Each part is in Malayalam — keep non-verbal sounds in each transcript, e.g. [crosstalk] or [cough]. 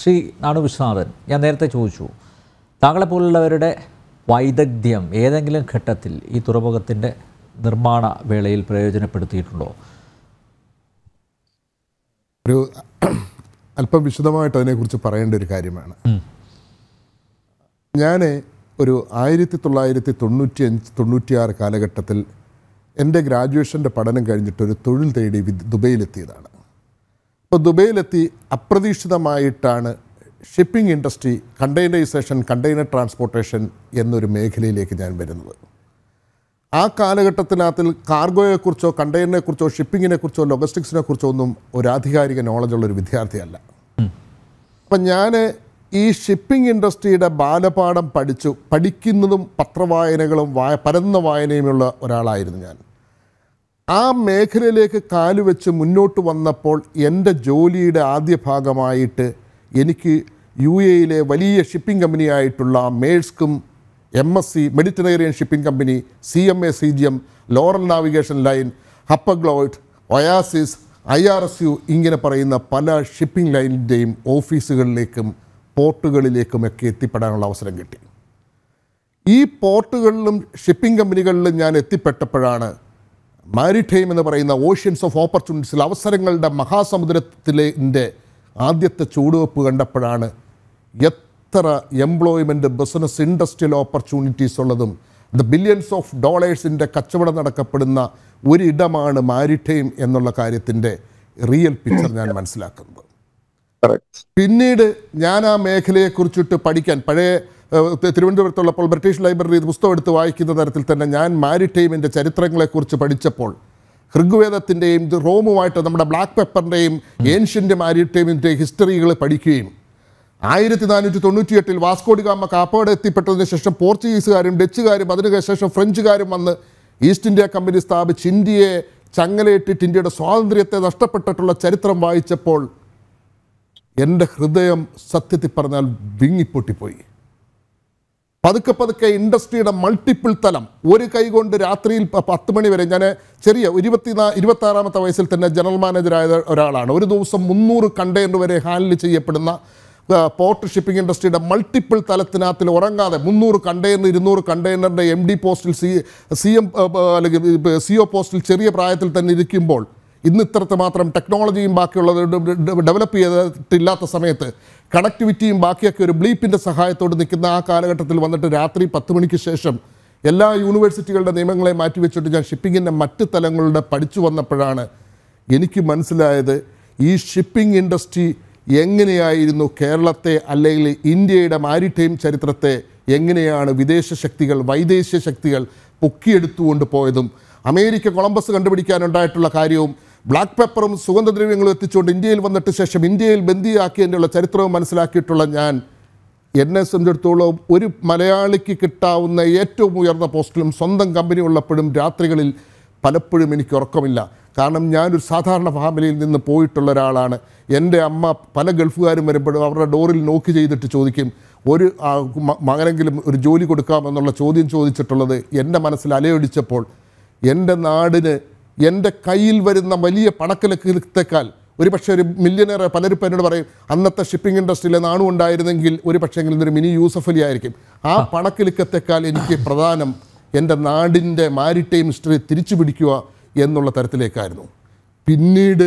ശ്രീ നാണു വിശ്വനാഥൻ ഞാൻ നേരത്തെ ചോദിച്ചു പോലുള്ളവരുടെ വൈദഗ്ധ്യം ഏതെങ്കിലും ഘട്ടത്തിൽ ഈ തുറമുഖത്തിൻ്റെ നിർമ്മാണ വേളയിൽ പ്രയോജനപ്പെടുത്തിയിട്ടുണ്ടോ ഒരു അല്പം വിശദമായിട്ട് അതിനെക്കുറിച്ച് പറയേണ്ട ഒരു കാര്യമാണ് ഞാൻ ഒരു ആയിരത്തി തൊള്ളായിരത്തി തൊണ്ണൂറ്റി അഞ്ച് തൊണ്ണൂറ്റിയാറ് കാലഘട്ടത്തിൽ എൻ്റെ ഗ്രാജുവേഷൻ്റെ പഠനം കഴിഞ്ഞിട്ട് ഒരു തൊഴിൽ തേടി ദുബൈയിലെത്തിയതാണ് ഇപ്പോൾ ദുബൈയിലെത്തി അപ്രതീക്ഷിതമായിട്ടാണ് shipping industry containerisation container transportation എന്നൊരു മേഖലയിലേക്ക് ഞാൻ വരുന്നത് ആ കാലഘട്ടത്തിനകത്തിൽ കാർഗോയെക്കുറിച്ചോ കണ്ടെയ്നറിനെക്കുറിച്ചോ ഷിപ്പിങ്ങിനെക്കുറിച്ചോ ലൊജിസ്റ്റിക്സിനെക്കുറിച്ചോ ഒന്നും ഒരു ആധികാരിക നോളജുള്ള ഒരു വിദ്യാർത്ഥിയല്ല അപ്പം ഞാൻ ഈ ഷിപ്പിംഗ് ഇൻഡസ്ട്രിയുടെ ബാലപാഠം പഠിച്ചു പഠിക്കുന്നതും പത്രവായനകളും വായ പരന്ന വായനയുമുള്ള ഒരാളായിരുന്നു ഞാൻ ആ മേഖലയിലേക്ക് കാലുവെച്ച് മുന്നോട്ട് വന്നപ്പോൾ എൻ്റെ ജോലിയുടെ ആദ്യ ഭാഗമായിട്ട് എനിക്ക് യു എയിലെ വലിയ ഷിപ്പിംഗ് കമ്പനിയായിട്ടുള്ള മേഴ്സ്കും M S C Mediterranean shipping company C M A C G M Laurel navigation line Hapag Lloyd Oasis I R S U ഇങ്ങനെ പറയുന്ന പല ഷിപ്പിംഗ് ലൈനിൻ്റെയും ഓഫീസുകളിലേക്കും പോർട്ടുകളിലേക്കും ഒക്കെ എത്തിപ്പെടാനുള്ള അവസരം കിട്ടി ഈ പോർട്ടുകളിലും ഷിപ്പിംഗ് കമ്പനികളിലും ഞാൻ എത്തിപ്പെട്ടപ്പോഴാണ് മാരിടൈം എന്ന് പറയുന്ന ഓഷ്യൻസ് ഓഫ് ഓപ്പർച്യൂണിറ്റീസിൽ അവസരങ്ങളുടെ മഹാസമുദ്രത്തിലെ ആദ്യത്തെ ചൂടുവെപ്പ് കണ്ടപ്പോഴാണ് എത്ര എംപ്ലോയ്മെൻ്റ് ബിസിനസ് ഇൻഡസ്ട്രിയൽ ഓപ്പർച്യൂണിറ്റീസ് ഉള്ളതും ദ ബില്യൻസ് ഓഫ് ഡോളേഴ്സിൻ്റെ കച്ചവടം നടക്കപ്പെടുന്ന ഒരിടമാണ് മാരിടൈം എന്നുള്ള കാര്യത്തിൻ്റെ റിയൽ പിക്ചർ ഞാൻ മനസ്സിലാക്കുന്നത് പിന്നീട് ഞാൻ ആ മേഖലയെക്കുറിച്ചിട്ട് പഠിക്കാൻ പഴയ തിരുവനന്തപുരത്തുള്ളപ്പോൾ ബ്രിട്ടീഷ് ലൈബ്രറി പുസ്തകം എടുത്ത് വായിക്കുന്ന തരത്തിൽ തന്നെ ഞാൻ മാരിടൈമിൻ്റെ ചരിത്രങ്ങളെക്കുറിച്ച് പഠിച്ചപ്പോൾ ഋഗ്വേദത്തിൻ്റെയും റോമുമായിട്ട് നമ്മുടെ ബ്ലാക്ക് പെപ്പറിൻ്റെയും ഏൻഷ്യൻ്റ് മാരിടൈമിൻ്റെ ഹിസ്റ്ററികൾ പഠിക്കുകയും ആയിരത്തി നാനൂറ്റി തൊണ്ണൂറ്റിയെട്ടിൽ വാസ്കോഡിഗാമ കാപ്പാട് എത്തിപ്പെട്ടതിന് ശേഷം പോർച്ചുഗീസുകാരും ഡച്ചുകാരും അതിനുശേഷം ഫ്രഞ്ചുകാരും വന്ന് ഈസ്റ്റ് ഇന്ത്യ കമ്പനി സ്ഥാപിച്ച് ഇന്ത്യയെ ചങ്ങലയിട്ടിട്ട് ഇന്ത്യയുടെ സ്വാതന്ത്ര്യത്തെ നഷ്ടപ്പെട്ടിട്ടുള്ള ചരിത്രം വായിച്ചപ്പോൾ എൻ്റെ ഹൃദയം സത്യത്തിൽ പറഞ്ഞാൽ വിങ്ങിപ്പൊട്ടിപ്പോയി പതുക്കെ പതുക്കെ ഇൻഡസ്ട്രിയുടെ മൾട്ടിപ്പിൾ തലം ഒരു കൈകൊണ്ട് രാത്രിയിൽ പത്ത് മണി വരെ ഞാൻ ചെറിയ ഇരുപത്തിനാ ഇരുപത്താറാമത്തെ വയസ്സിൽ തന്നെ ജനറൽ മാനേജറായ ഒരാളാണ് ഒരു ദിവസം മുന്നൂറ് കണ്ടെയ്നർ വരെ ഹാൻഡിൽ ചെയ്യപ്പെടുന്ന പോർട്ട് ഷിപ്പിംഗ് ഇൻഡസ്ട്രിയുടെ മൾട്ടിപ്പിൾ തലത്തിനകത്തിൽ ഉറങ്ങാതെ മുന്നൂറ് കണ്ടെയ്നർ ഇരുന്നൂറ് കണ്ടെയ്നറിൻ്റെ എം ഡി പോസ്റ്റിൽ സി സി എം അല്ലെങ്കിൽ സി ഒ പോസ്റ്റിൽ ചെറിയ പ്രായത്തിൽ തന്നെ ഇരിക്കുമ്പോൾ ഇന്ന് ഇത്രത്തെ മാത്രം ടെക്നോളജിയും ബാക്കിയുള്ളത് ഡെവലപ്പ് ചെയ്തിട്ടില്ലാത്ത സമയത്ത് കണക്ടിവിറ്റിയും ബാക്കിയൊക്കെ ഒരു ബ്ലീപ്പിൻ്റെ സഹായത്തോട് നിൽക്കുന്ന ആ കാലഘട്ടത്തിൽ വന്നിട്ട് രാത്രി പത്ത് മണിക്ക് ശേഷം എല്ലാ യൂണിവേഴ്സിറ്റികളുടെ നിയമങ്ങളെ മാറ്റിവെച്ചിട്ട് ഞാൻ ഷിപ്പിങ്ങിൻ്റെ മറ്റ് തലങ്ങളുടെ പഠിച്ചു വന്നപ്പോഴാണ് എനിക്ക് മനസ്സിലായത് ഈ ഷിപ്പിംഗ് ഇൻഡസ്ട്രി എങ്ങനെയായിരുന്നു കേരളത്തെ അല്ലെങ്കിൽ ഇന്ത്യയുടെ മാരിടൈം ചരിത്രത്തെ എങ്ങനെയാണ് വിദേശ ശക്തികൾ വൈദേശിക ശക്തികൾ പൊക്കിയെടുത്തുകൊണ്ട് പോയതും അമേരിക്ക കൊളംബസ് കണ്ടുപിടിക്കാനുണ്ടായിട്ടുള്ള കാര്യവും ബ്ലാക്ക് പെപ്പറും സുഗന്ധദ്രവ്യങ്ങളും എത്തിച്ചുകൊണ്ട് ഇന്ത്യയിൽ വന്നിട്ട് ശേഷം ഇന്ത്യയിൽ ബന്ദിയാക്കിയതിൻ്റെയുള്ള ചരിത്രവും മനസ്സിലാക്കിയിട്ടുള്ള ഞാൻ എന്നെ സംബന്ധിച്ചിടത്തോളം ഒരു മലയാളിക്ക് കിട്ടാവുന്ന ഏറ്റവും ഉയർന്ന പോസ്റ്റിലും സ്വന്തം കമ്പനി ഉള്ളപ്പോഴും രാത്രികളിൽ പലപ്പോഴും എനിക്ക് ഉറക്കമില്ല കാരണം ഞാനൊരു സാധാരണ ഫാമിലിയിൽ നിന്ന് പോയിട്ടുള്ള ഒരാളാണ് എൻ്റെ അമ്മ പല ഗൾഫുകാരും വരുമ്പോഴും അവരുടെ ഡോറിൽ നോക്ക് ചെയ്തിട്ട് ചോദിക്കും ഒരു മകനെങ്കിലും ഒരു ജോലി കൊടുക്കാമെന്നുള്ള ചോദ്യം ചോദിച്ചിട്ടുള്ളത് എൻ്റെ മനസ്സിൽ അലയൊടിച്ചപ്പോൾ എൻ്റെ നാടിന് എൻ്റെ കയ്യിൽ വരുന്ന വലിയ പണക്കലത്തേക്കാൾ ഒരു പക്ഷേ ഒരു മില്യനറെ പലരും എന്നോട് പറയും അന്നത്തെ ഷിപ്പിംഗ് ഇൻഡസ്ട്രിയിലെ നാണു ഉണ്ടായിരുന്നെങ്കിൽ ഒരു പക്ഷേ ഒരു മിനി യൂസഫ് അലി ആയിരിക്കും ആ പണക്കിലുക്കത്തെക്കാൾ എനിക്ക് പ്രധാനം എൻ്റെ നാടിൻ്റെ മാരിടൈം ഹിസ്റ്ററി തിരിച്ചു പിടിക്കുക എന്നുള്ള തരത്തിലേക്കായിരുന്നു പിന്നീട്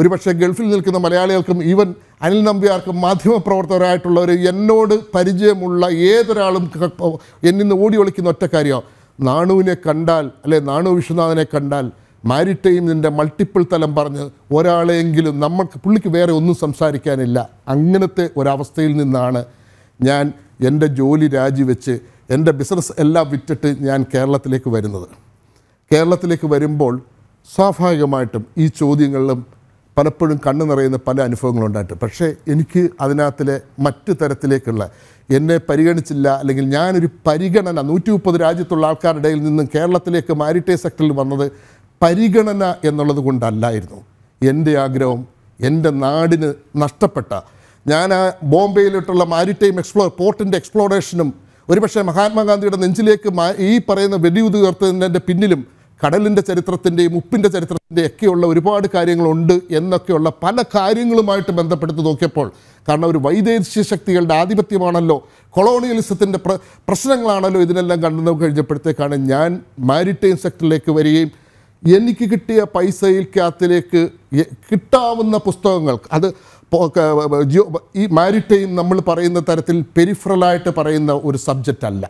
ഒരു പക്ഷേ ഗൾഫിൽ നിൽക്കുന്ന മലയാളികൾക്കും ഈവൻ അനിൽ നമ്പ്യാർക്കും മാധ്യമപ്രവർത്തകരായിട്ടുള്ളവർ എന്നോട് പരിചയമുള്ള ഏതൊരാളും എന്നിന്ന് ഓടി ഒളിക്കുന്ന ഒറ്റക്കാര്യോ നാണുവിനെ കണ്ടാൽ അല്ലെ നാണു വിശ്വനാഥനെ കണ്ടാൽ മാരിടൈം നിൻ്റെ മൾട്ടിപ്പിൾ തലം പറഞ്ഞ് ഒരാളെയെങ്കിലും നമുക്ക് പുള്ളിക്ക് വേറെ ഒന്നും സംസാരിക്കാനില്ല അങ്ങനത്തെ ഒരവസ്ഥയിൽ നിന്നാണ് ഞാൻ എൻ്റെ ജോലി രാജിവെച്ച് എൻ്റെ ബിസിനസ് എല്ലാം വിറ്റിട്ട് ഞാൻ കേരളത്തിലേക്ക് വരുന്നത് കേരളത്തിലേക്ക് വരുമ്പോൾ സ്വാഭാവികമായിട്ടും ഈ ചോദ്യങ്ങളിലും പലപ്പോഴും കണ്ണു നിറയുന്ന പല ഉണ്ടായിട്ട് പക്ഷേ എനിക്ക് അതിനകത്തിലെ മറ്റു തരത്തിലേക്കുള്ള എന്നെ പരിഗണിച്ചില്ല അല്ലെങ്കിൽ ഞാനൊരു പരിഗണന നൂറ്റി മുപ്പത് രാജ്യത്തുള്ള ആൾക്കാരുടെ ഇടയിൽ നിന്നും കേരളത്തിലേക്ക് മാരിടൈം സെക്ടറിൽ വന്നത് പരിഗണന എന്നുള്ളത് കൊണ്ടല്ലായിരുന്നു എൻ്റെ ആഗ്രഹം എൻ്റെ നാടിന് നഷ്ടപ്പെട്ട ഞാൻ ആ ബോംബെയിലിട്ടുള്ള മാരിടൈം എക്സ്പ്ലോർ പോർട്ടിൻ്റെ എക്സ്പ്ലോറേഷനും ഒരുപക്ഷെ മഹാത്മാഗാന്ധിയുടെ നെഞ്ചിലേക്ക് ഈ പറയുന്ന വെടിയുത് ഉയർത്തുന്നതിൻ്റെ പിന്നിലും കടലിൻ്റെ ചരിത്രത്തിൻ്റെയും ഉപ്പിൻ്റെ ചരിത്രത്തിൻ്റെ ഒക്കെയുള്ള ഒരുപാട് കാര്യങ്ങളുണ്ട് എന്നൊക്കെയുള്ള പല കാര്യങ്ങളുമായിട്ട് ബന്ധപ്പെടുത്തി നോക്കിയപ്പോൾ കാരണം ഒരു വൈദേശിക ശക്തികളുടെ ആധിപത്യമാണല്ലോ കൊളോണിയലിസത്തിൻ്റെ പ്ര പ്രശ്നങ്ങളാണല്ലോ ഇതിനെല്ലാം കണ്ടു കഴിഞ്ഞപ്പോഴത്തേക്കാണ് ഞാൻ മാരിടൈം സെക്ടറിലേക്ക് വരികയും എനിക്ക് കിട്ടിയ പൈസയിൽ കാത്തിലേക്ക് കിട്ടാവുന്ന പുസ്തകങ്ങൾ അത് ജിയോ ഈ മാരിടൈം നമ്മൾ പറയുന്ന തരത്തിൽ പെരിഫറലായിട്ട് പറയുന്ന ഒരു സബ്ജക്റ്റ് അല്ല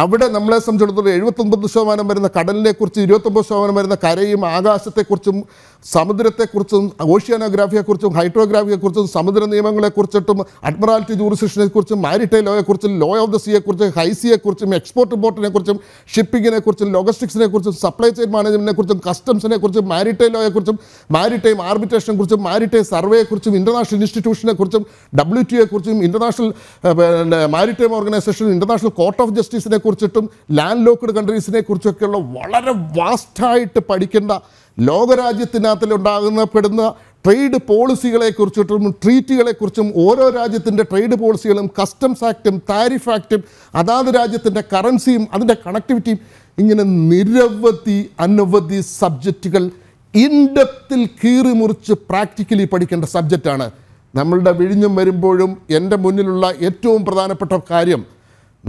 അവിടെ നമ്മളെ സംബന്ധിച്ചിടത്തോളം എഴുപത്തൊൻപത് ശതമാനം വരുന്ന കടലിനെക്കുറിച്ച് ഇരുപത്തൊമ്പത് ശതമാനം വരുന്ന കരയും ആകാശത്തെക്കുറിച്ചും സമുദ്രത്തെക്കുറിച്ചും ഓഷ്യാനോഗ്രാഫിയെക്കുറിച്ചും ഹൈഡ്രോഗ്രാഫിയെക്കുറിച്ചും സമുദ്ര നിയമങ്ങളെക്കുറിച്ചിട്ടും അഡ്മിറാൽറ്റി ജൂറിസ്ട്രിഷനെക്കുറിച്ചും മാരിടൈം ലോയെക്കുറിച്ചും ലോ ഓഫ് ദ സിയെക്കുറിച്ചും ഹൈസിയെക്കുറിച്ചും എക്സ്പോർട്ട് ഇമ്പോർട്ടിനെക്കുറിച്ചും ഷിപ്പിങ്ങിനെക്കുറിച്ചും ലോജിസ്റ്റിക്സിനെക്കുറിച്ചും സപ്ലൈ ചെയിൻ മാനേജ്മെൻറ്റിനെക്കുറിച്ചും കസ്റ്റംസിനെക്കുറിച്ചും മാരിടൈം ലോയെക്കുറിച്ചും മാരിടൈം ആർബിറ്റേഷനെക്കുറിച്ചും മാരിടൈം സർവേയെക്കുറിച്ചും ഇൻ്റർനാഷണൽ ഇൻസ്റ്റിറ്റ്യൂഷനെക്കുറിച്ചും ഡബ്ല്യു ടി എക്കുറിച്ചും international maritime organisation international court of ജസ്റ്റിസിനെ കുറിച്ചിട്ടും ലാൻഡ് ലോക്ക്ഡ് കൺട്രീസിനെ കുറിച്ചൊക്കെയുള്ള വളരെ വാസ്റ്റായിട്ട് പഠിക്കേണ്ട ലോകരാജ്യത്തിനകത്തിലുണ്ടാകുന്നപ്പെടുന്ന ട്രേഡ് പോളിസികളെ കുറിച്ചിട്ടും ട്രീറ്റുകളെ കുറിച്ചും ഓരോ രാജ്യത്തിൻ്റെ ട്രേഡ് പോളിസികളും കസ്റ്റംസ് ആക്റ്റും താരിഫ് ആക്റ്റും അതാത് രാജ്യത്തിൻ്റെ കറൻസിയും അതിൻ്റെ കണക്ടിവിറ്റിയും ഇങ്ങനെ നിരവധി അനവധി സബ്ജക്റ്റുകൾ ഇൻഡെപ്തിൽ കീറി മുറിച്ച് പ്രാക്ടിക്കലി പഠിക്കേണ്ട സബ്ജക്റ്റാണ് നമ്മളുടെ വിഴിഞ്ഞം വരുമ്പോഴും എൻ്റെ മുന്നിലുള്ള ഏറ്റവും പ്രധാനപ്പെട്ട കാര്യം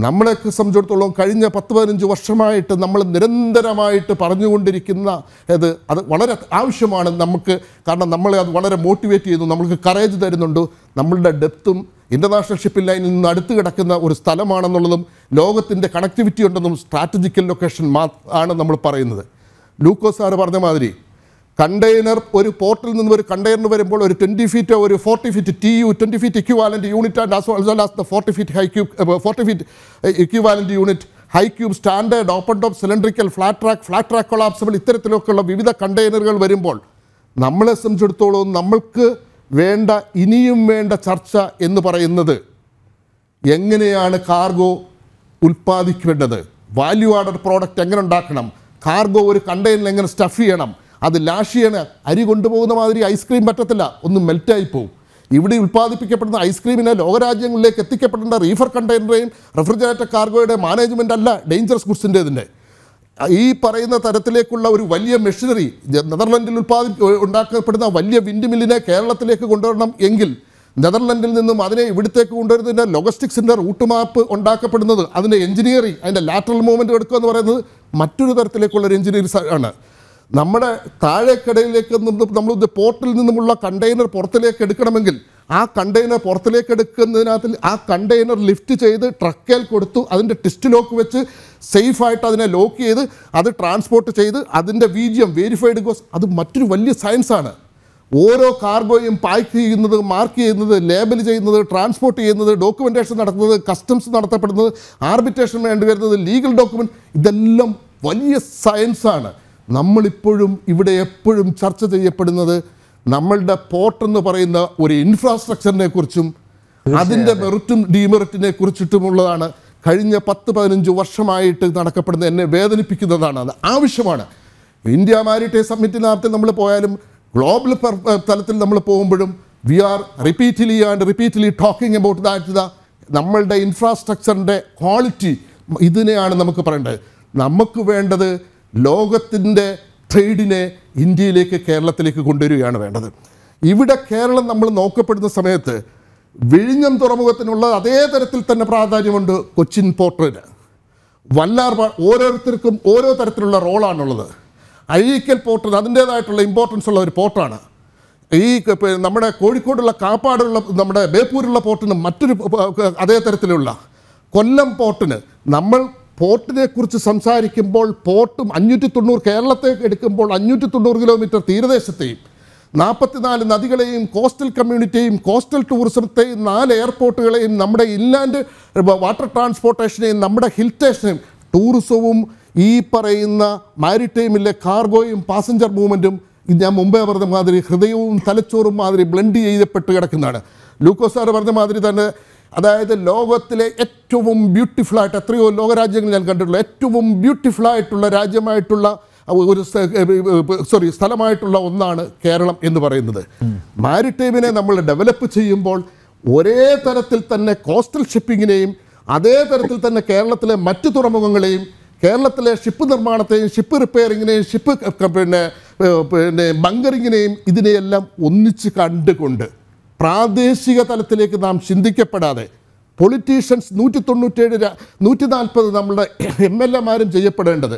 നമ്മളെ സംബന്ധിച്ചിടത്തോളം കഴിഞ്ഞ പത്ത് പതിനഞ്ച് വർഷമായിട്ട് നമ്മൾ നിരന്തരമായിട്ട് പറഞ്ഞുകൊണ്ടിരിക്കുന്ന ഇത് അത് വളരെ ആവശ്യമാണ് നമുക്ക് കാരണം നമ്മളെ അത് വളരെ മോട്ടിവേറ്റ് ചെയ്യുന്നു നമുക്ക് കറേജ് തരുന്നുണ്ട് നമ്മളുടെ ഡെപ്തും ഇൻ്റർനാഷണൽ ഷിപ്പിംഗ് ലൈനിൽ നിന്ന് അടുത്ത് കിടക്കുന്ന ഒരു സ്ഥലമാണെന്നുള്ളതും ലോകത്തിൻ്റെ കണക്ടിവിറ്റി ഉണ്ടെന്നും സ്ട്രാറ്റജിക്കൽ ലൊക്കേഷൻ മാ ആണ് നമ്മൾ പറയുന്നത് ലൂക്കോ സാറ് പറഞ്ഞ മാതിരി കണ്ടെയ്നർ ഒരു പോർട്ടിൽ നിന്ന് ഒരു കണ്ടെയ്നർ വരുമ്പോൾ ഒരു ട്വൻറ്റി ഫീറ്റ് ഒരു forty feet T U twenty feet equivalent unit and as well as the forty feet high cube forty feet equivalent unit high cube standard open top cylindrical flat track flat track collapsible ഇത്തരത്തിലൊക്കെയുള്ള വിവിധ കണ്ടെയ്നറുകൾ വരുമ്പോൾ നമ്മളെ സംബന്ധിച്ചിടത്തോളം നമ്മൾക്ക് വേണ്ട ഇനിയും വേണ്ട ചർച്ച എന്ന് പറയുന്നത് എങ്ങനെയാണ് കാർഗോ ഉൽപ്പാദിക്കേണ്ടത് വാല്യൂ ആഡഡ് പ്രോഡക്റ്റ് എങ്ങനെ ഉണ്ടാക്കണം കാർഗോ ഒരു കണ്ടെയ്നർ എങ്ങനെ സ്റ്റഫ് ചെയ്യണം അത് ലാഷിയാണ് അരി കൊണ്ടുപോകുന്ന മാതിരി ഐസ്ക്രീം പറ്റത്തില്ല ഒന്ന് മെൽറ്റായി പോകും ഇവിടെ ഉൽപ്പാദിപ്പിക്കപ്പെടുന്ന ഐസ്ക്രീമിനെ ലോകരാജ്യങ്ങളിലേക്ക് എത്തിക്കപ്പെടേണ്ട റീഫർ കണ്ടെയ്നറേയും റെഫ്രിജറേറ്റർ കാർഗോയുടെ മാനേജ്മെൻ്റ് അല്ല ഡേഞ്ചറസ് ഗുഡ്സിൻ്റേതിൻ്റെ ഈ പറയുന്ന തരത്തിലേക്കുള്ള ഒരു വലിയ മെഷീനറി നെതർലൻഡിൽ ഉൽപ്പാദി ഉണ്ടാക്കപ്പെടുന്ന വലിയ വിൻഡ് മില്ലിനെ കേരളത്തിലേക്ക് കൊണ്ടുവരണം എങ്കിൽ നെതർലൻഡിൽ നിന്നും അതിനെ ഇവിടത്തേക്ക് കൊണ്ടുവരുന്നതിൻ്റെ ലോജിസ്റ്റിക്സിൻ്റെ റൂട്ട് മാപ്പ് ഉണ്ടാക്കപ്പെടുന്നത് അതിൻ്റെ എഞ്ചിനീയറിംഗ് അതിൻ്റെ ലാറ്ററൽ മൂവ്മെൻറ്റ് എടുക്കുക എന്ന് പറയുന്നത് മറ്റൊരു തരത്തിലേക്കുള്ള ഒരു എഞ്ചിനീയറിംഗ് ആണ് നമ്മുടെ താഴേക്കടയിലേക്ക് നമ്മൾ പോർട്ടിൽ നിന്നുമുള്ള കണ്ടെയ്നർ പുറത്തിലേക്ക് എടുക്കണമെങ്കിൽ ആ കണ്ടെയ്നർ പുറത്തിലേക്ക് എടുക്കുന്നതിനകത്ത് ആ കണ്ടെയ്നർ ലിഫ്റ്റ് ചെയ്ത് ട്രക്കേൽ കൊടുത്തു അതിൻ്റെ ടിസ്റ്റ് ലോക്ക് വെച്ച് സേഫായിട്ട് അതിനെ ലോക്ക് ചെയ്ത് അത് ട്രാൻസ്പോർട്ട് ചെയ്ത് അതിൻ്റെ വി ജി എം ഗോസ് അത് മറ്റൊരു വലിയ സയൻസാണ് ഓരോ കാർഗോയും പാക്ക് ചെയ്യുന്നത് മാർക്ക് ചെയ്യുന്നത് ലേബൽ ചെയ്യുന്നത് ട്രാൻസ്പോർട്ട് ചെയ്യുന്നത് ഡോക്യുമെൻറ്റേഷൻ നടത്തുന്നത് കസ്റ്റംസ് നടത്തപ്പെടുന്നത് ആർബിറ്റേഷൻ വേണ്ടി വരുന്നത് ലീഗൽ ഡോക്യുമെൻറ്റ് ഇതെല്ലാം വലിയ സയൻസാണ് നമ്മളിപ്പോഴും ഇവിടെ എപ്പോഴും ചർച്ച ചെയ്യപ്പെടുന്നത് നമ്മളുടെ പോർട്ട് എന്ന് പറയുന്ന ഒരു ഇൻഫ്രാസ്ട്രക്ചറിനെ കുറിച്ചും അതിൻ്റെ മെറിറ്റും ഡീമെറിറ്റിനെ കുറിച്ചിട്ടുമുള്ളതാണ് കഴിഞ്ഞ പത്ത് പതിനഞ്ച് വർഷമായിട്ട് നടക്കപ്പെടുന്ന എന്നെ വേദനിപ്പിക്കുന്നതാണ് അത് ആവശ്യമാണ് ഇന്ത്യ മാരിടൈം സമ്മിറ്റിനകത്ത് നമ്മൾ പോയാലും ഗ്ലോബൽ തലത്തിൽ നമ്മൾ പോകുമ്പോഴും we are repeatedly and repeatedly talking about that the നമ്മളുടെ ഇൻഫ്രാസ്ട്രക്ചറിൻ്റെ ക്വാളിറ്റി ഇതിനെയാണ് നമുക്ക് പറയേണ്ടത് നമുക്ക് വേണ്ടത് ലോകത്തിൻ്റെ ട്രേഡിനെ ഇന്ത്യയിലേക്ക് കേരളത്തിലേക്ക് കൊണ്ടുവരികയാണ് വേണ്ടത് ഇവിടെ കേരളം നമ്മൾ നോക്കപ്പെടുന്ന സമയത്ത് വിഴിഞ്ഞം തുറമുഖത്തിനുള്ള അതേ തരത്തിൽ തന്നെ പ്രാധാന്യമുണ്ട് കൊച്ചിൻ പോർട്ടിന് വല്ലാർ ഓരോരുത്തർക്കും ഓരോ തരത്തിലുള്ള റോളാണുള്ളത് അഴീക്കൽ പോർട്ടിന് അതിൻ്റേതായിട്ടുള്ള ഇമ്പോർട്ടൻസ് ഉള്ള ഒരു പോർട്ടാണ് ഈ നമ്മുടെ കോഴിക്കോടുള്ള കാപ്പാടുള്ള നമ്മുടെ ബേപ്പൂരുള്ള പോർട്ടിന് മറ്റൊരു അതേ തരത്തിലുള്ള കൊല്ലം പോർട്ടിന് നമ്മൾ പോർട്ടിനെ കുറിച്ച് സംസാരിക്കുമ്പോൾ പോർട്ടും അഞ്ഞൂറ്റി തൊണ്ണൂറ് കേരളത്തെ എടുക്കുമ്പോൾ അഞ്ഞൂറ്റി തൊണ്ണൂറ് കിലോമീറ്റർ തീരദേശത്തെയും നാൽപ്പത്തിനാല് നദികളെയും കോസ്റ്റൽ കമ്മ്യൂണിറ്റിയെയും കോസ്റ്റൽ ടൂറിസത്തെയും നാല് എയർപോർട്ടുകളെയും നമ്മുടെ ഇൻലാൻഡ് വാട്ടർ ട്രാൻസ്പോർട്ടേഷനെയും നമ്മുടെ ഹിൽ സ്റ്റേഷനെയും ടൂറിസവും ഈ പറയുന്ന മാരിടൈമിലെ കാർഗോയും പാസഞ്ചർ മൂവ്മെൻറ്റും ഞാൻ മുമ്പേ പറഞ്ഞ മാതിരി ഹൃദയവും തലച്ചോറും മാതിരി ബ്ലെൻഡ് ചെയ്യപ്പെട്ട് കിടക്കുന്നതാണ് ലൂക്കോസാർ പറഞ്ഞ മാതിരി തന്നെ അതായത് ലോകത്തിലെ ഏറ്റവും ബ്യൂട്ടിഫുള്ളായിട്ട് എത്രയോ ലോകരാജ്യങ്ങൾ ഞാൻ കണ്ടിട്ടുള്ള ഏറ്റവും ബ്യൂട്ടിഫുള്ളായിട്ടുള്ള രാജ്യമായിട്ടുള്ള ഒരു സോറി സ്ഥലമായിട്ടുള്ള ഒന്നാണ് കേരളം എന്ന് പറയുന്നത് മാരിടൈമിനെ നമ്മൾ ഡെവലപ്പ് ചെയ്യുമ്പോൾ ഒരേ തരത്തിൽ തന്നെ കോസ്റ്റൽ ഷിപ്പിങ്ങിനെയും അതേ തരത്തിൽ തന്നെ കേരളത്തിലെ മറ്റ് തുറമുഖങ്ങളെയും കേരളത്തിലെ ഷിപ്പ് നിർമ്മാണത്തെയും ഷിപ്പ് റിപ്പയറിങ്ങിനെയും ഷിപ്പ് പിന്നെ പിന്നെ ബങ്കറിങ്ങിനെയും ഇതിനെയെല്ലാം ഒന്നിച്ച് കണ്ടുകൊണ്ട് പ്രാദേശിക തലത്തിലേക്ക് നാം ചിന്തിക്കപ്പെടാതെ പൊളിറ്റീഷ്യൻസ് നൂറ്റി തൊണ്ണൂറ്റേഴ് നൂറ്റി നാൽപ്പത് നമ്മളുടെ എം എൽ എമാരും ചെയ്യപ്പെടേണ്ടത്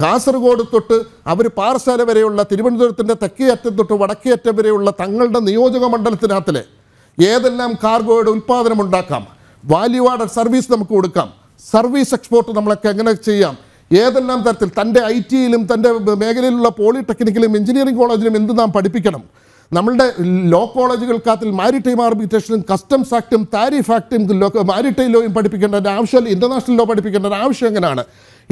കാസർഗോഡ് തൊട്ട് അവർ പാറശാല വരെയുള്ള തിരുവനന്തപുരത്തിൻ്റെ തെക്കേ അറ്റം തൊട്ട് വടക്കേ അറ്റം വരെയുള്ള തങ്ങളുടെ നിയോജക മണ്ഡലത്തിനകത്തിലെ ഏതെല്ലാം കാർഗോയുടെ ഉൽപ്പാദനം ഉണ്ടാക്കാം വാല്യൂ ആഡ് സർവീസ് നമുക്ക് കൊടുക്കാം സർവീസ് എക്സ്പോർട്ട് നമ്മളൊക്കെ എങ്ങനെ ചെയ്യാം ഏതെല്ലാം തരത്തിൽ തൻ്റെ ഐ ടിയിലും തൻ്റെ മേഖലയിലുള്ള പോളിടെക്നിക്കിലും എഞ്ചിനീയറിംഗ് കോളേജിലും എന്ത് നാം പഠിപ്പിക്കണം നമ്മളുടെ ലോ കോളേജുകൾക്കകത്തിൽ മാരിടൈം ആർബിറ്റേഷനും കസ്റ്റംസ് ആക്ടും താരിഫ് ആക്ടും മാരിടൈം ലോയും പഠിപ്പിക്കേണ്ട ആവശ്യമില്ല ഇൻ്റർനാഷണൽ ലോ പഠിപ്പിക്കേണ്ട ആവശ്യം എങ്ങനെയാണ്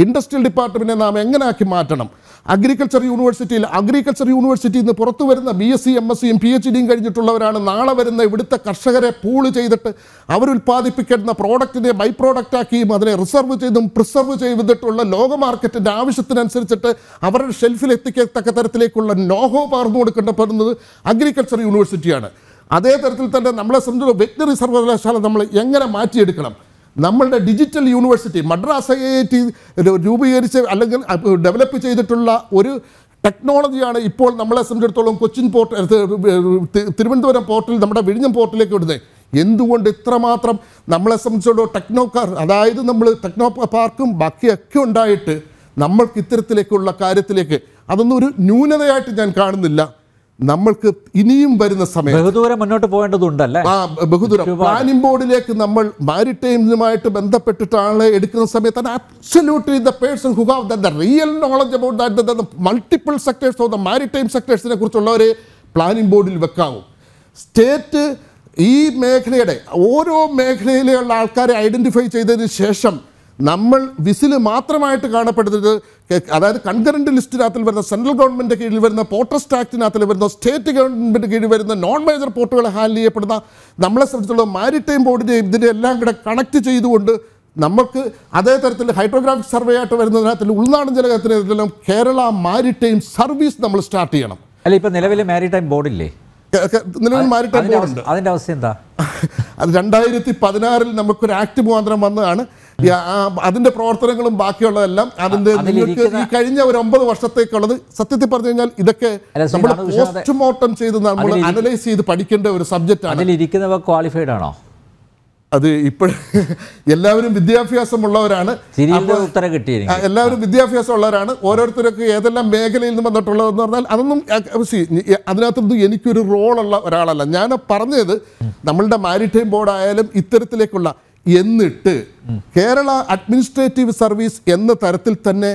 ഇൻഡസ്ട്രിയൽ ഡിപ്പാർട്ട്മെൻറ്റിനെ നാം എങ്ങനെയാക്കി ആക്കി മാറ്റണം അഗ്രികൾച്ചർ യൂണിവേഴ്സിറ്റിയിൽ അഗ്രികൾച്ചർ യൂണിവേഴ്സിറ്റിയിൽ നിന്ന് പുറത്തു വരുന്ന B S C M S സിയും പി എച്ച് ഡിയും കഴിഞ്ഞിട്ടുള്ളവരാണ് നാളെ വരുന്ന ഇവിടുത്തെ കർഷകരെ പൂള് ചെയ്തിട്ട് അവരുൽപ്പാദിപ്പിക്കുന്ന പ്രോഡക്റ്റിനെ ബൈ പ്രോഡക്റ്റാക്കിയും അതിനെ റിസർവ് ചെയ്തും പ്രിസർവ് ചെയ്തിട്ടുള്ള ലോക മാർക്കറ്റിൻ്റെ ആവശ്യത്തിനനുസരിച്ചിട്ട് അവരുടെ ഷെൽഫിൽ എത്തിക്കത്തക്ക തരത്തിലേക്കുള്ള നോഹോ പകർന്നു കൊടുക്കേണ്ടപ്പെടുന്നത് അഗ്രികൾച്ചർ യൂണിവേഴ്സിറ്റിയാണ് അതേ തരത്തിൽ തന്നെ നമ്മളെ സംബന്ധിച്ച് വെറ്റിനറി സർവകലാശാല നമ്മൾ എങ്ങനെ മാറ്റിയെടുക്കണം നമ്മളുടെ digital university Madras I I T രൂപീകരിച്ച് അല്ലെങ്കിൽ ഡെവലപ്പ് ചെയ്തിട്ടുള്ള ഒരു ടെക്നോളജിയാണ് ഇപ്പോൾ നമ്മളെ സംബന്ധിച്ചിടത്തോളം കൊച്ചിൻ പോർട്ട് തിരുവനന്തപുരം പോർട്ടിൽ നമ്മുടെ വിഴിഞ്ഞം പോർട്ടിലേക്ക് വിടുന്നത് എന്തുകൊണ്ട് ഇത്രമാത്രം നമ്മളെ സംബന്ധിച്ചിടത്തോളം ടെക്നോ അതായത് നമ്മൾ ടെക്നോ പാർക്കും ബാക്കിയൊക്കെ ഉണ്ടായിട്ട് നമ്മൾക്ക് ഇത്തരത്തിലേക്കുള്ള കാര്യത്തിലേക്ക് അതൊന്നും ഒരു ന്യൂനതയായിട്ട് ഞാൻ കാണുന്നില്ല നമ്മൾക്ക് ഇനിയും വരുന്ന സമയം മുന്നോട്ട് ആ പ്ലാനിംഗ് ബോർഡിലേക്ക് നമ്മൾ മാരിടൈമുമായിട്ട് ബന്ധപ്പെട്ടിട്ടാണ് എടുക്കുന്ന സമയത്ത് absolutely the person who have the real knowledge about the multiple sectors of the maritime സെക്ടേഴ്സിനെ കുറിച്ചുള്ളവരെ പ്ലാനിംഗ് ബോർഡിൽ വെക്കാവും സ്റ്റേറ്റ് ഈ മേഖലയുടെ ഓരോ മേഖലയിലുള്ള ആൾക്കാരെ ഐഡന്റിഫൈ ചെയ്തതിന് ശേഷം നമ്മൾ വിസിൽ മാത്രമായിട്ട് കാണപ്പെടുന്നത് അതായത് കൺകറൻറ്റ് ലിസ്റ്റിനകത്തിൽ വരുന്ന സെൻട്രൽ ഗവൺമെൻറ്റിൻ്റെ കീഴിൽ വരുന്ന പോട്ടസ്റ്റ് ആക്ടിനകത്തിൽ വരുന്ന സ്റ്റേറ്റ് ഗവൺമെൻറ്റിൻ്റെ കീഴിൽ വരുന്ന നോൺ മേജർ പോർട്ടുകളെ ഹാൻഡിൽ ചെയ്യപ്പെടുന്ന നമ്മളെ സംബന്ധിച്ചുള്ള മാരിടൈം ബോർഡിൻ്റെയും ഇതിൻ്റെ എല്ലാം കൂടെ കണക്ട് ചെയ്തുകൊണ്ട് നമുക്ക് അതേ തരത്തിൽ ഹൈഡ്രോഗ്രാഫിക് സർവേ ആയിട്ട് വരുന്നതിനകത്തിൽ ഉൾനാടൻ ജലകത്തിനെല്ലാം കേരള മാരിടൈം സർവീസ് നമ്മൾ സ്റ്റാർട്ട് ചെയ്യണം അല്ല ഇപ്പം നിലവിലെ മാരിടൈം ബോർഡില്ലേ നിലവിൽ മാരിടൈം ബോർഡുണ്ട് അതിൻ്റെ അവസ്ഥ എന്താ [laughs] അത് രണ്ടായിരത്തി പതിനാറിൽ നമുക്കൊരു ആക്ട് മുഖാന്തരം വന്നതാണ് അതിന്റെ പ്രവർത്തനങ്ങളും ബാക്കിയുള്ളതെല്ലാം അതിന്റെ നിങ്ങൾക്ക് ഈ കഴിഞ്ഞ ഒരു ഒമ്പത് വർഷത്തേക്കുള്ളത് സത്യത്തിൽ പറഞ്ഞു കഴിഞ്ഞാൽ ഇതൊക്കെ നമ്മൾ പോസ്റ്റ്മോർട്ടം ചെയ്ത് നമ്മൾ അനലൈസ് ചെയ്ത് പഠിക്കേണ്ട ഒരു സബ്ജക്റ്റ് ആണ് ക്വാളിഫൈഡ് ആണോ അത് ഇപ്പോൾ [laughs] എല്ലാവരും വിദ്യാഭ്യാസമുള്ളവരാണ് ഉത്തരം കിട്ടിയിരിക്കും എല്ലാവരും ഉള്ളവരാണ് ഓരോരുത്തരൊക്കെ ഏതെല്ലാം മേഖലയിൽ നിന്ന് വന്നിട്ടുള്ളതെന്ന് പറഞ്ഞാൽ അതൊന്നും അതിനകത്തൊന്നും എനിക്കൊരു റോളുള്ള ഒരാളല്ല ഞാൻ പറഞ്ഞത് നമ്മളുടെ മാരിടൈം ബോർഡ് ആയാലും ഇത്തരത്തിലേക്കുള്ള എന്നിട്ട് കേരള അഡ്മിനിസ്ട്രേറ്റീവ് സർവീസ് എന്ന തരത്തിൽ തന്നെ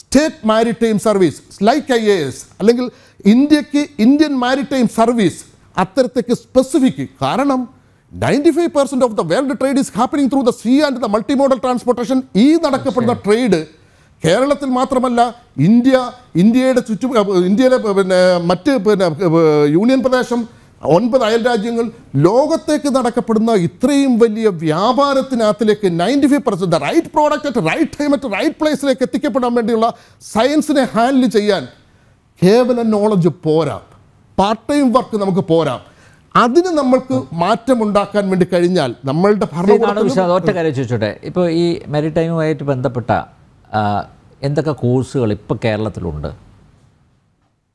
state maritime service like I A S അല്ലെങ്കിൽ ഇന്ത്യക്ക് ഇന്ത്യൻ മാരിടൈം സർവീസ് അത്തരത്തേക്ക് സ്പെസിഫിക് കാരണം ninety five percent of the world trade is happening through the sea and the multi modal transportation ഈ നടക്കപ്പെടുന്ന ട്രേഡ് കേരളത്തിൽ മാത്രമല്ല ഇന്ത്യ ഇന്ത്യയുടെ ചുറ്റു ഇന്ത്യയിലെ പിന്നെ മറ്റ് പിന്നെ യൂണിയൻ പ്രദേശം ഒൻപത് അയൽ രാജ്യങ്ങൾ ലോകത്തേക്ക് നടക്കപ്പെടുന്ന ഇത്രയും വലിയ വ്യാപാരത്തിനകത്തിലേക്ക് ninety five percent right product at right time at right പ്ലേസിലേക്ക് എത്തിക്കപ്പെടാൻ വേണ്ടിയുള്ള സയൻസിനെ ഹാൻഡിൽ ചെയ്യാൻ കേവല നോളജ് പോരാ പാർട്ട് ടൈം വർക്ക് നമുക്ക് പോരാ അതിന് നമ്മൾക്ക് മാറ്റം ഉണ്ടാക്കാൻ വേണ്ടി കഴിഞ്ഞാൽ നമ്മളുടെ ഒറ്റ കാര്യം ചോദിച്ചോട്ടെ ഇപ്പോൾ ഈ ടൈമുമായിട്ട് ബന്ധപ്പെട്ട എന്തൊക്കെ കോഴ്സുകൾ ഇപ്പോൾ കേരളത്തിലുണ്ട്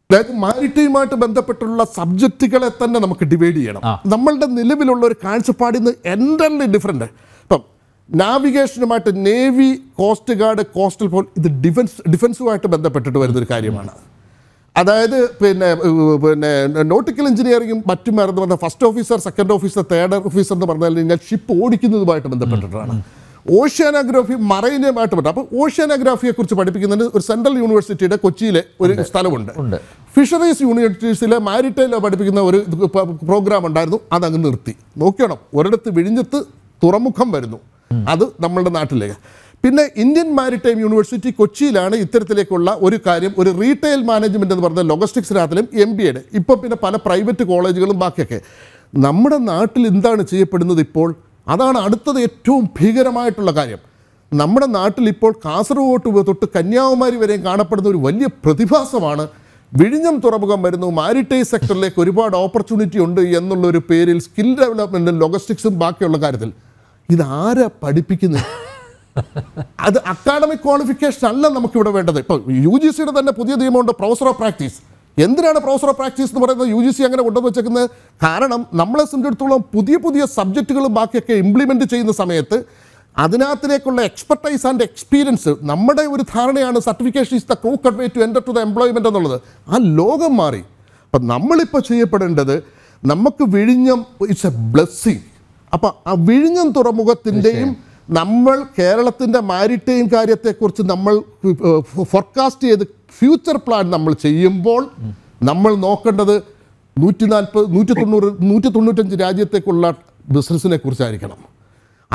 അതായത് മാരിടൈമായിട്ട് ബന്ധപ്പെട്ടുള്ള സബ്ജക്റ്റുകളെ തന്നെ നമുക്ക് ഡിവൈഡ് ചെയ്യണം നമ്മളുടെ നിലവിലുള്ള ഒരു കാഴ്ചപ്പാടിൽ നിന്ന് എൻ്റർലി ഡിഫറെൻ്റ് ഇപ്പം നാവിഗേഷനുമായിട്ട് നേവി കോസ്റ്റ് ഗാർഡ് കോസ്റ്റൽ പോൾ ഇത് ഡിഫൻസ് ഡിഫൻസുമായിട്ട് ബന്ധപ്പെട്ടിട്ട് വരുന്നൊരു കാര്യമാണ് അതായത് പിന്നെ പിന്നെ നോട്ടിക്കൽ എഞ്ചിനീയറിങ്ങും മറ്റും മറന്നു first officer second officer third officer എന്ന് പറഞ്ഞാൽ കഴിഞ്ഞാൽ ഷിപ്പ് ഓടിക്കുന്നതുമായിട്ട് ബന്ധപ്പെട്ടിട്ടാണ് ഓഷ്യാനോഗ്രാഫി മറൈനുമായിട്ട് പറ്റും അപ്പൊ ഓഷ്യാനോഗ്രാഫിയെ കുറിച്ച് പഠിപ്പിക്കുന്നതിന് ഒരു സെൻട്രൽ യൂണിവേഴ്സിറ്റിയുടെ കൊച്ചിയിലെ ഒരു സ്ഥലമുണ്ട് ഫിഷറീസ് യൂണിവേഴ്സിറ്റീസിലെ മാരിടൈലോ പഠിപ്പിക്കുന്ന ഒരു പ്രോഗ്രാം ഉണ്ടായിരുന്നു അതങ്ങ് നിർത്തി നോക്കണം ഒരിടത്ത് വിഴിഞ്ഞത്ത് തുറമുഖം വരുന്നു അത് നമ്മളുടെ നാട്ടിലേക്ക് പിന്നെ ഇന്ത്യൻ മാരിടൈം യൂണിവേഴ്സിറ്റി കൊച്ചിയിലാണ് ഇത്തരത്തിലേക്കുള്ള ഒരു കാര്യം ഒരു റീറ്റെയിൽ മാനേജ്മെന്റ് എന്ന് പറഞ്ഞ ലൊഗസ്റ്റിക്സിനകത്തിലും എം ബി എയുടെ ഇപ്പം പിന്നെ പല പ്രൈവറ്റ് കോളേജുകളും ബാക്കിയൊക്കെ നമ്മുടെ നാട്ടിൽ എന്താണ് ചെയ്യപ്പെടുന്നത് ഇപ്പോൾ അതാണ് അടുത്തത് ഏറ്റവും ഭീകരമായിട്ടുള്ള കാര്യം നമ്മുടെ നാട്ടിൽ ഇപ്പോൾ കാസർഗോഡ് തൊട്ട് കന്യാകുമാരി വരെയും കാണപ്പെടുന്ന ഒരു വലിയ പ്രതിഭാസമാണ് വിഴിഞ്ഞം തുറമുഖം വരുന്നു മാരിടൈം സെക്ടറിലേക്ക് ഒരുപാട് ഓപ്പർച്യൂണിറ്റി ഉണ്ട് എന്നുള്ളൊരു പേരിൽ സ്കിൽ ഡെവലപ്മെൻറ്റും ലോജിസ്റ്റിക്സും ബാക്കിയുള്ള കാര്യത്തിൽ ഇതാരാ പഠിപ്പിക്കുന്നത് അത് അക്കാഡമിക് ക്വാളിഫിക്കേഷൻ അല്ല നമുക്കിവിടെ വേണ്ടത് ഇപ്പോൾ യു ജി സിയുടെ തന്നെ പുതിയ നിയമമുണ്ട് പ്രൊഫസർ ഓഫ് പ്രാക്ടീസ് എന്തിനാണ് പ്രൊഫസർ പ്രാക്ടീസ് എന്ന് പറയുന്നത് യു ജി സി അങ്ങനെ കൊണ്ടുവന്ന് വെച്ചേക്കുന്നത് കാരണം നമ്മളെ സംബന്ധിച്ചിടത്തോളം പുതിയ പുതിയ സബ്ജക്റ്റുകളും ബാക്കിയൊക്കെ ഇംപ്ലിമെൻ്റ് ചെയ്യുന്ന സമയത്ത് അതിനകത്തിലേക്കുള്ള എക്സ്പെർട്ടൈസ് ആൻഡ് എക്സ്പീരിയൻസ് നമ്മുടെ ഒരു ധാരണയാണ് certification is the crew cut way to enter to the employment എന്നുള്ളത് ആ ലോകം മാറി അപ്പം നമ്മളിപ്പോൾ ചെയ്യപ്പെടേണ്ടത് നമുക്ക് വിഴിഞ്ഞം ഇറ്റ്സ് എ ബ്ലെസ്സിങ് അപ്പം ആ വിഴിഞ്ഞം തുറമുഖത്തിൻ്റെയും നമ്മൾ കേരളത്തിൻ്റെ മാരിടൈം കാര്യത്തെക്കുറിച്ച് നമ്മൾ ഫോർകാസ്റ്റ് ചെയ്ത് ഫ്യൂച്ചർ പ്ലാൻ നമ്മൾ ചെയ്യുമ്പോൾ നമ്മൾ നോക്കേണ്ടത് നൂറ്റി നാൽപ്പത് നൂറ്റി തൊണ്ണൂറ് നൂറ്റി തൊണ്ണൂറ്റഞ്ച് രാജ്യത്തേക്കുള്ള ബിസിനസ്സിനെ കുറിച്ചായിരിക്കണം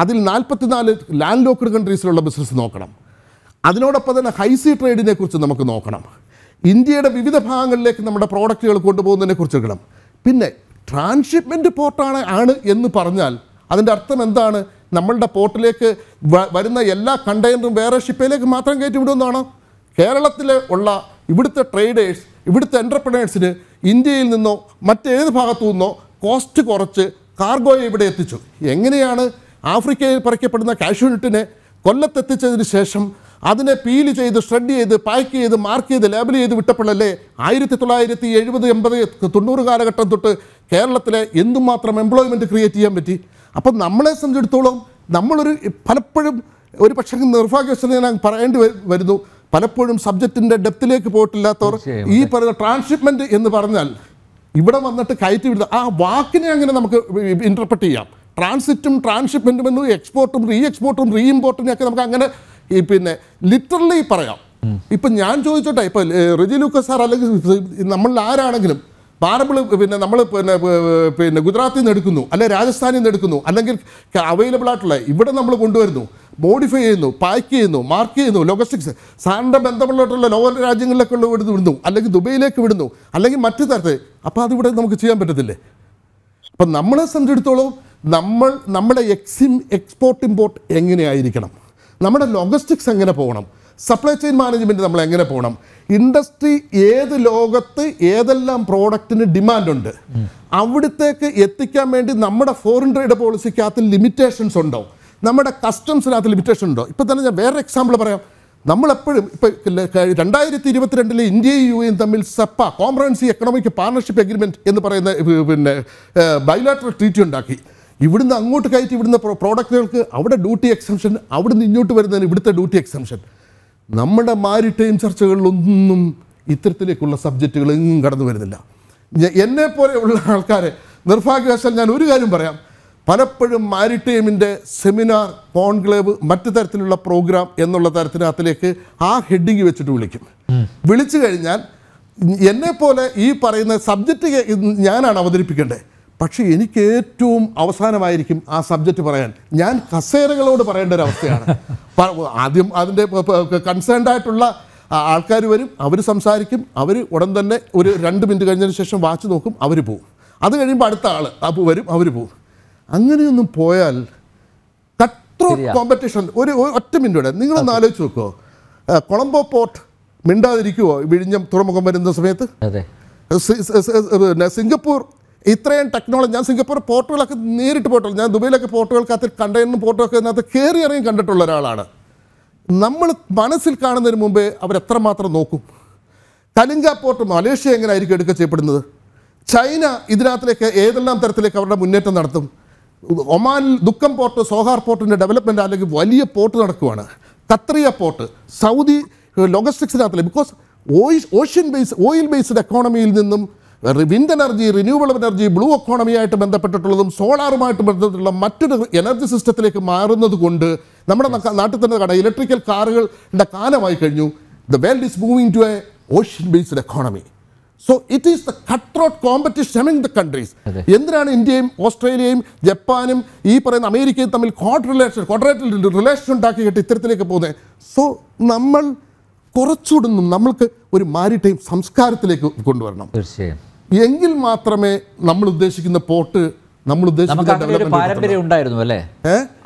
അതിൽ നാല് ലാൻഡ് ലോക്കഡ് കൺട്രീസിലുള്ള ബിസിനസ് നോക്കണം അതിനോടൊപ്പം തന്നെ ഹൈസി ട്രേഡിനെ കുറിച്ച് നമുക്ക് നോക്കണം ഇന്ത്യയുടെ വിവിധ ഭാഗങ്ങളിലേക്ക് നമ്മുടെ പ്രോഡക്റ്റുകൾ കൊണ്ടുപോകുന്നതിനെ കുറിച്ച് എടുക്കണം പിന്നെ ട്രാൻസ്ഷിപ്മെൻറ്റ് പോർട്ടാണ് ആണ് എന്ന് പറഞ്ഞാൽ അതിൻ്റെ അർത്ഥം എന്താണ് നമ്മളുടെ പോർട്ടിലേക്ക് വരുന്ന എല്ലാ കണ്ടെയ്നറും വേറെ ഷിപ്പിലേക്ക് മാത്രം കയറ്റി വിടുമെന്നാണോ കേരളത്തിൽ ഉള്ള ഇവിടുത്തെ ട്രേഡേഴ്സ് ഇവിടുത്തെ എൻ്റർപ്രണേഴ്സിന് ഇന്ത്യയിൽ നിന്നോ മറ്റേത് ഭാഗത്തു നിന്നോ കോസ്റ്റ് കുറച്ച് കാർഗോയെ ഇവിടെ എത്തിച്ചു എങ്ങനെയാണ് ആഫ്രിക്കയിൽ പറിക്കപ്പെടുന്ന കാഷ്യൂണിറ്റിനെ കൊല്ലത്തെത്തിച്ചതിന് ശേഷം അതിനെ പീല് ചെയ്ത് ഷ്രെഡ് ചെയ്ത് പാക്ക് ചെയ്ത് മാർക്ക് ചെയ്ത് ലേബൽ ചെയ്ത് വിട്ടപ്പോഴല്ലേ ആയിരത്തി തൊള്ളായിരത്തി എഴുപത് എൺപത് തൊണ്ണൂറ് കാലഘട്ടം തൊട്ട് കേരളത്തിലെ എന്തുമാത്രം എംപ്ലോയ്മെൻറ്റ് ക്രിയേറ്റ് ചെയ്യാൻ പറ്റി അപ്പം നമ്മളെ സംബന്ധിച്ചിടത്തോളം നമ്മളൊരു പലപ്പോഴും ഒരു പക്ഷേ നിർഭാഗ്യവശാൽ ഞാൻ പറയേണ്ടി വരുന്നു പലപ്പോഴും സബ്ജക്റ്റിന്റെ ഡെപ്തിലേക്ക് പോയിട്ടില്ലാത്തവർ ഈ പറയുന്ന ട്രാൻസ്ഷിപ്മെന്റ് എന്ന് പറഞ്ഞാൽ ഇവിടെ വന്നിട്ട് കയറ്റി വിടുന്ന ആ വാക്കിനെ അങ്ങനെ നമുക്ക് ഇന്റർപ്രറ്റ് ചെയ്യാം ട്രാൻസിറ്റും ട്രാൻസ്ഷിപ്മെന്റും എന്നും എക്സ്പോർട്ടും റീ എക്സ്പോർട്ടും റീ ഇമ്പോർട്ടിനെ ഒക്കെ നമുക്ക് അങ്ങനെ പിന്നെ ലിറ്ററലി പറയാം ഇപ്പൊ ഞാൻ ചോദിച്ചോട്ടെ ഇപ്പൊ റിജി ലൂക്കസ് സാർ അല്ലെങ്കിൽ നമ്മളിൽ ആരാണെങ്കിലും പാരബിൾ പിന്നെ നമ്മൾ പിന്നെ പിന്നെ ഗുജറാത്തിൽ നിന്ന് എടുക്കുന്നു അല്ലെങ്കിൽ രാജസ്ഥാനിൽ നിന്ന് എടുക്കുന്നു അല്ലെങ്കിൽ അവൈലബിൾ ആയിട്ടുള്ള ഇവിടെ നമ്മൾ കൊണ്ടുവരുന്നു മോഡിഫൈ ചെയ്യുന്നു പാക്ക് ചെയ്യുന്നു മാർക്ക് ചെയ്യുന്നു ലോജിസ്റ്റിക്സ് സാറിൻ്റെ ബന്ധപ്പെട്ടിട്ടുള്ള ലോക രാജ്യങ്ങളിലൊക്കെ ഉള്ള വിടുന്നു അല്ലെങ്കിൽ ദുബൈയിലേക്ക് വിടുന്നു അല്ലെങ്കിൽ മറ്റു തരത്തിൽ അപ്പോൾ അതിവിടെ നമുക്ക് ചെയ്യാൻ പറ്റത്തില്ലേ അപ്പം നമ്മളെ സംബന്ധിച്ചിടത്തോളം നമ്മൾ നമ്മുടെ എക്സിം എക്സ്പോർട്ട് ഇമ്പോർട്ട് എങ്ങനെയായിരിക്കണം നമ്മുടെ ലോജിസ്റ്റിക്സ് എങ്ങനെ പോകണം സപ്ലൈ ചെയിൻ മാനേജ്മെൻറ്റ് നമ്മൾ എങ്ങനെ പോകണം ഇൻഡസ്ട്രി ഏത് ലോകത്ത് ഏതെല്ലാം പ്രോഡക്റ്റിന് ഡിമാൻഡുണ്ട് അവിടത്തേക്ക് എത്തിക്കാൻ വേണ്ടി നമ്മുടെ ഫോറിൻ ട്രേഡ് പോളിസിക്കകത്ത് ലിമിറ്റേഷൻസ് ഉണ്ടോ നമ്മുടെ കസ്റ്റംസിനകത്ത് ലിമിറ്റേഷൻ ഉണ്ടോ ഇപ്പം തന്നെ ഞാൻ വേറെ എക്സാമ്പിൾ പറയാം നമ്മളെപ്പോഴും ഇപ്പോൾ രണ്ടായിരത്തി ഇരുപത്തിരണ്ടിലെ ഇന്ത്യയും യു എയും തമ്മിൽ CEPA comprehensive economic partnership agreement എന്ന് പറയുന്ന പിന്നെ ബൈലാറ്ററൽ ട്രീറ്റി ഉണ്ടാക്കി ഇവിടുന്ന് അങ്ങോട്ട് കയറ്റി ഇവിടുന്ന് പ്രോഡക്റ്റുകൾക്ക് അവിടെ ഡ്യൂട്ടി എക്സംഷൻ അവിടുന്ന് ഇങ്ങോട്ട് വരുന്നതിന് ഇവിടുത്തെ ഡ്യൂട്ടി എക്സംഷൻ നമ്മുടെ മാരിടൈം ചർച്ചകളിലൊന്നും ഇത്തരത്തിലേക്കുള്ള സബ്ജക്റ്റുകൾ എങ്ങും കടന്നു വരുന്നില്ല എന്നെ പോലെയുള്ള ആൾക്കാരെ നിർഭാഗ്യവശാൽ ഞാൻ ഒരു കാര്യം പറയാം പലപ്പോഴും മാരിടൈമിൻ്റെ സെമിനാർ കോൺക്ലേവ് മറ്റു തരത്തിലുള്ള പ്രോഗ്രാം എന്നുള്ള തരത്തിനകത്തിലേക്ക് ആ ഹെഡിങ് വെച്ചിട്ട് വിളിക്കും വിളിച്ചു കഴിഞ്ഞാൽ എന്നെ പോലെ ഈ പറയുന്ന സബ്ജക്റ്റ് ഞാനാണ് അവതരിപ്പിക്കേണ്ടത് പക്ഷേ എനിക്ക് ഏറ്റവും അവസാനമായിരിക്കും ആ സബ്ജക്റ്റ് പറയാൻ ഞാൻ കസേരകളോട് പറയേണ്ട ഒരു അവസ്ഥയാണ് [laughs] ആദ്യം അതിൻ്റെ കൺസേൺഡ് ആയിട്ടുള്ള ആൾക്കാർ വരും അവർ സംസാരിക്കും അവർ ഉടൻ തന്നെ ഒരു രണ്ട് മിനിറ്റ് കഴിഞ്ഞതിന് ശേഷം വാച്ച് നോക്കും അവർ പോവും അത് കഴിയുമ്പോൾ അടുത്ത ആൾ അപ്പോൾ വരും അവർ പോവും അങ്ങനെയൊന്നും പോയാൽ കട്രോ കോമ്പറ്റീഷൻ ഒരു ഒറ്റ മിനിറ്റ് നിങ്ങളൊന്ന് ആലോചിച്ച് നോക്കുമോ കൊളംബോ പോർട്ട് മിണ്ടാതിരിക്കുമോ വിഴിഞ്ഞം തുറമുഖം വരുന്ന സമയത്ത് സിംഗപ്പൂർ ഇത്രയും ടെക്നോളജി ഞാൻ സിംഗപ്പൂർ പോർട്ടുകളൊക്കെ നേരിട്ട് പോയിട്ടുള്ളൂ ഞാൻ ദുബൈയിലൊക്കെ പോർട്ടുകൾക്കകത്ത് കണ്ടെയ്നർ പോർട്ടുകൾക്ക് അതിനകത്ത് കയറി ഇറങ്ങി കണ്ടിട്ടുള്ള ഒരാളാണ് നമ്മൾ മനസ്സിൽ കാണുന്നതിന് മുമ്പേ അവരെത്രമാത്രം നോക്കും കലിംഗ പോർട്ട് മലേഷ്യ എങ്ങനെയായിരിക്കും എടുക്കുക ചെയ്യപ്പെടുന്നത് ചൈന ഇതിനകത്തിലേക്ക് ഏതെല്ലാം തരത്തിലേക്ക് അവരുടെ മുന്നേറ്റം നടത്തും ഒമാനിൽ ദുഃഖം പോർട്ട് സോഹാർ പോർട്ടിൻ്റെ ഡെവലപ്മെൻറ്റ് അല്ലെങ്കിൽ വലിയ പോർട്ട് നടക്കുവാണ് കത്രിയ പോർട്ട് സൗദി ലോജിസ്റ്റിക്സിനകത്തില്ല because ocean base oil based എക്കോണമിയിൽ നിന്നും wind energy renewable energy blue എക്കോണമിയായിട്ട് ബന്ധപ്പെട്ടിട്ടുള്ളതും സോളാറുമായിട്ട് ബന്ധപ്പെട്ടുള്ള മറ്റൊരു എനർജി സിസ്റ്റത്തിലേക്ക് മാറുന്നത് കൊണ്ട് നമ്മുടെ നാട്ടിൽ തന്നെ കട ഇലക്ട്രിക്കൽ കാറുകളുടെ കാലമായി കഴിഞ്ഞു the world is moving to a ocean based economy so it is the cut throat competition among the countries എന്തിനാണ് ഇന്ത്യയും ഓസ്ട്രേലിയയും ജപ്പാനും ഈ പറയുന്ന അമേരിക്കയും തമ്മിൽ കോട്ട് റിലേഷൻ കോട്ടറേറ്റ് റിലേഷൻ ഉണ്ടാക്കി കിട്ടി ഇത്തരത്തിലേക്ക് പോകുന്നത് സോ നമ്മൾ കുറച്ചുകൂടെ നമ്മൾക്ക് ഒരു മാരിടൈം സംസ്കാരത്തിലേക്ക് കൊണ്ടുവരണം എങ്കിൽ മാത്രമേ നമ്മൾ ഉദ്ദേശിക്കുന്ന പോട്ട് നമ്മൾ ഉദ്ദേശിക്കുന്ന പാരമ്പര്യം ഉണ്ടായിരുന്നു അല്ലേ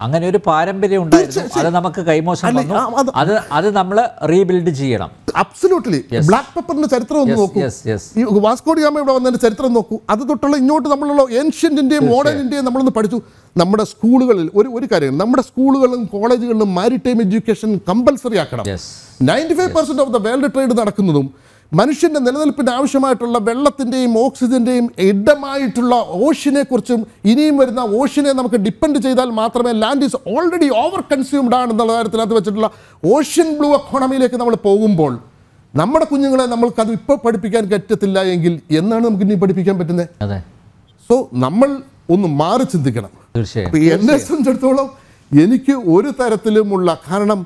അങ്ങനെ ഒരു പാരമ്പര്യം ഉണ്ടായിരുന്നു അത് നമുക്ക് കൈമോശം അത് അത് നമ്മൾ റീബിൽഡ് ചെയ്യണം അബ്സല്യൂട്ട്ലി ബ്ലാക്ക് പെപ്പറിന്റെ ചരിത്രം ഒന്ന് നോക്കൂ ഈ ഗാമ ഇവിടെ വന്നതിന്റെ ചരിത്രം നോക്കൂ അത് തൊട്ടുള്ള ഇങ്ങോട്ട് നമ്മളുള്ള ഏൻഷ്യന്റിന്റെയും മോഡേണിന്റെയും നമ്മളൊന്ന് പഠിച്ചു നമ്മുടെ സ്കൂളുകളിൽ ഒരു ഒരു കാര്യം നമ്മുടെ സ്കൂളുകളിലും കോളേജുകളിലും മാരിടൈം എഡ്യൂക്കേഷൻ കമ്പൽസറി ആക്കണം ninety five percent of the world trade നടക്കുന്നതും മനുഷ്യൻ്റെ നിലനിൽപ്പിന് ആവശ്യമായിട്ടുള്ള വെള്ളത്തിൻ്റെയും ഓക്സിജൻ്റെയും ഇടമായിട്ടുള്ള ഓഷ്യനെക്കുറിച്ചും ഇനിയും വരുന്ന ഓഷ്യനെ നമുക്ക് ഡിപ്പെൻഡ് ചെയ്താൽ മാത്രമേ land is already over consumed ആണ് എന്നുള്ള കാര്യത്തിനകത്ത് വെച്ചിട്ടുള്ള ഓഷ്യൻ ബ്ലൂ എക്കോണമിയിലേക്ക് നമ്മൾ പോകുമ്പോൾ നമ്മുടെ കുഞ്ഞുങ്ങളെ നമ്മൾക്കത് ഇപ്പോൾ പഠിപ്പിക്കാൻ പറ്റത്തില്ല എങ്കിൽ എന്നാണ് നമുക്ക് ഇനി പഠിപ്പിക്കാൻ പറ്റുന്നത് അതെ സോ നമ്മൾ ഒന്ന് മാറി ചിന്തിക്കണം എന്നെ സംബന്ധിച്ചിടത്തോളം എനിക്ക് ഒരു തരത്തിലുമുള്ള കാരണം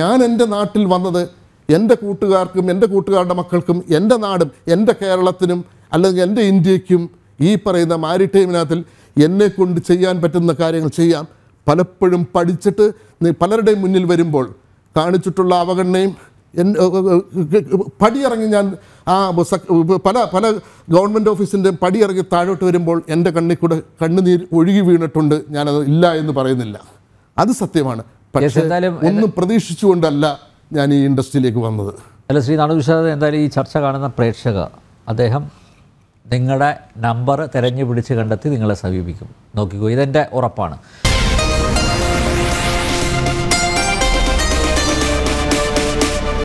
ഞാൻ എൻ്റെ നാട്ടിൽ വന്നത് എൻ്റെ കൂട്ടുകാർക്കും എൻ്റെ കൂട്ടുകാരുടെ മക്കൾക്കും എൻ്റെ നാടും എൻ്റെ കേരളത്തിനും അല്ലെങ്കിൽ എൻ്റെ ഇന്ത്യക്കും ഈ പറയുന്ന മാരിടൈമിനകത്തിൽ എന്നെ കൊണ്ട് ചെയ്യാൻ പറ്റുന്ന കാര്യങ്ങൾ ചെയ്യാം പലപ്പോഴും പഠിച്ചിട്ട് പലരുടെയും മുന്നിൽ വരുമ്പോൾ കാണിച്ചിട്ടുള്ള അവഗണനയും പടിയിറങ്ങി ഞാൻ ആ പല പല ഗവൺമെൻറ് ഓഫീസിൻ്റെ പടിയിറങ്ങി താഴോട്ട് വരുമ്പോൾ എൻ്റെ കണ്ണിൽ കൂടെ കണ്ണുനീർ ഒഴുകി വീണിട്ടുണ്ട് ഞാനത് ഇല്ല എന്ന് പറയുന്നില്ല അത് സത്യമാണ് പക്ഷേ ഒന്നും പ്രതീക്ഷിച്ചുകൊണ്ടല്ല ഞാൻ ഈ ഇൻഡസ്ട്രിയിലേക്ക് വന്നത് അല്ല ശ്രീ നാണുവിശ്വാസ എന്തായാലും ഈ ചർച്ച കാണുന്ന പ്രേക്ഷക അദ്ദേഹം നിങ്ങളുടെ നമ്പർ തിരഞ്ഞു പിടിച്ച് കണ്ടെത്തി നിങ്ങളെ സമീപിക്കും നോക്കിക്കോ ഇതെൻ്റെ ഉറപ്പാണ്